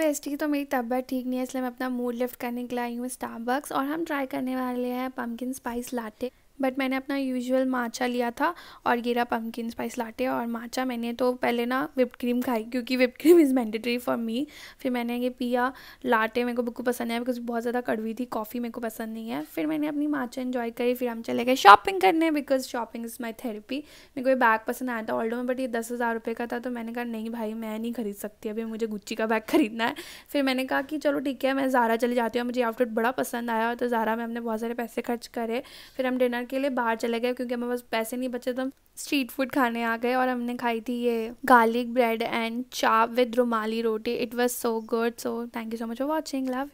best की तो मेरी तबीयत ठीक नहीं है इसलिए मैं अपना मूड लिफ्ट करने के लिए आई हूँ स्टारबक्स और हम ट्राई करने वाले हैं पम्पकिन स्पाइस लाटे बट मैंने अपना यूजुअल माचा लिया था और ये रहा पम्पकिन स्पाइस लाटे और माचा मैंने तो पहले ना विप क्रीम खाई क्योंकि whip cream is mandatory for me फिर मैंने ये पिया लाटे मेरे को बिल्कुल पसंद आया बिकॉज बहुत ज़्यादा कड़वी थी कॉफ़ी मेरे को पसंद नहीं है फिर मैंने अपनी माचा इन्जॉय करी फिर हम चले गए शॉपिंग करने because shopping is my therapy मेरे को ये बैग पसंद आया था ऑल्डो में बट ये दस हज़ार रुपये का था तो मैंने कहा नहीं भाई मैं नहीं खरीद सकती अभी मुझे गुच्ची का बैग खरीदना है फिर मैंने कहा कि चलो ठीक है मैं ज़ारा चले जाती हूँ मुझे आउटफिट बड़ा पसंद आया तो ज़ारा में हमने बहुत सारे पैसे खर्च करे फिर हम डिनर के लिए बाहर चले गए क्योंकि हमारे पास पैसे नहीं बचे तो हम स्ट्रीट फूड खाने आ गए और हमने खाई थी ये garlic bread and chaap with rumali roti it was so good so thank you so much for watching love